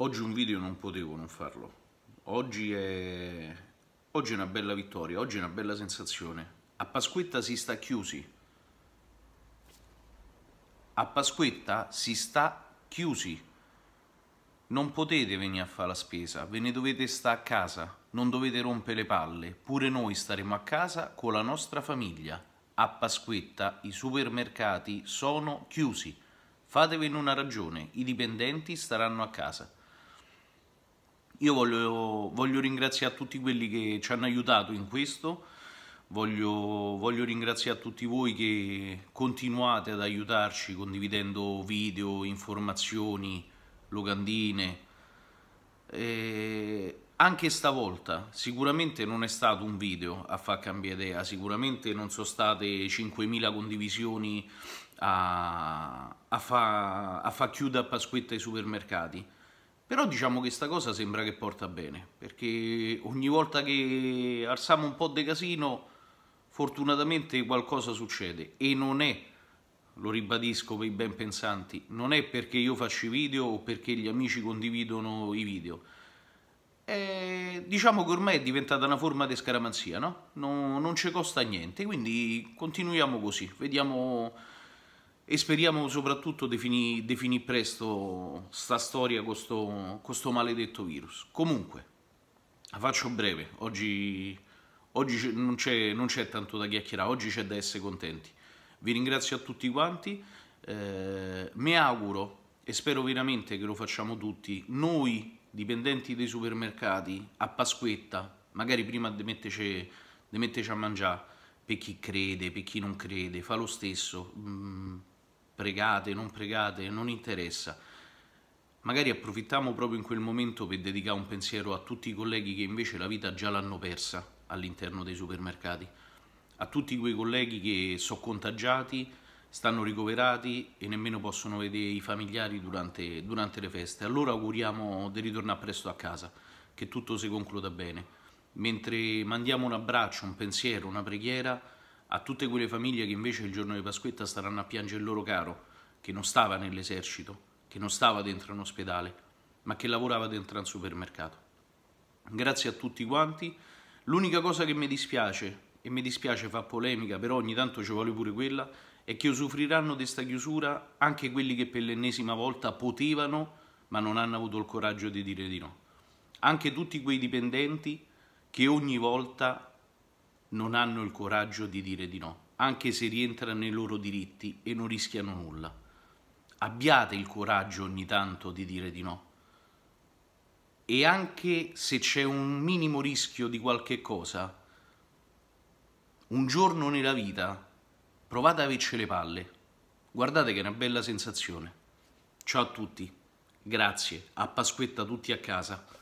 Oggi un video non potevo non farlo. Oggi è... oggi è una bella vittoria, oggi è una bella sensazione. A Pasquetta si sta chiusi. A Pasquetta si sta chiusi. Non potete venire a fare la spesa, ve ne dovete stare a casa, non dovete rompere le palle, pure noi staremo a casa con la nostra famiglia. A Pasquetta i supermercati sono chiusi. fatevene una ragione, i dipendenti staranno a casa. Io voglio, voglio ringraziare tutti quelli che ci hanno aiutato in questo, voglio, voglio ringraziare tutti voi che continuate ad aiutarci condividendo video, informazioni, locandine. Eh, anche stavolta sicuramente non è stato un video a far cambiare idea, sicuramente non sono state 5.000 condivisioni a, a far fa chiudere a Pasquetta i supermercati, però diciamo che sta cosa sembra che porta bene, perché ogni volta che alziamo un po' di casino, fortunatamente qualcosa succede e non è, lo ribadisco per i ben pensanti, non è perché io faccio i video o perché gli amici condividono i video. È, eh, diciamo che ormai è diventata una forma di scaramanzia, no? no non ci costa niente, quindi continuiamo così, vediamo e speriamo soprattutto defini, defini presto sta storia con questo maledetto virus. Comunque, la faccio breve, oggi, oggi non, c'è, tanto da chiacchierare, oggi c'è da essere contenti. Vi ringrazio a tutti quanti, eh, mi auguro e spero veramente che lo facciamo tutti, noi dipendenti dei supermercati a Pasquetta, magari prima di metterci, di metterci a mangiare, per chi crede, per chi non crede, fa lo stesso. Mm pregate, non pregate, non interessa. Magari approfittiamo proprio in quel momento per dedicare un pensiero a tutti i colleghi che invece la vita già l'hanno persa all'interno dei supermercati, a tutti quei colleghi che sono contagiati, stanno ricoverati e nemmeno possono vedere i familiari durante, durante le feste. Allora auguriamo di ritornare presto a casa, che tutto si concluda bene. Mentre mandiamo un abbraccio, un pensiero, una preghiera, a tutte quelle famiglie che invece il giorno di Pasquetta staranno a piangere il loro caro, che non stava nell'esercito, che non stava dentro un ospedale, ma che lavorava dentro un supermercato. Grazie a tutti quanti. L'unica cosa che mi dispiace, e mi dispiace fa polemica, però ogni tanto ci vuole pure quella, è che usufruiranno di questa chiusura anche quelli che per l'ennesima volta potevano, ma non hanno avuto il coraggio di dire di no. Anche tutti quei dipendenti che ogni volta non hanno il coraggio di dire di no, anche se rientra nei loro diritti e non rischiano nulla. Abbiate il coraggio ogni tanto di dire di no. E anche se c'è un minimo rischio di qualche cosa, un giorno nella vita provate a averci le palle. Guardate che è una bella sensazione. Ciao a tutti, grazie, a Pasquetta tutti a casa.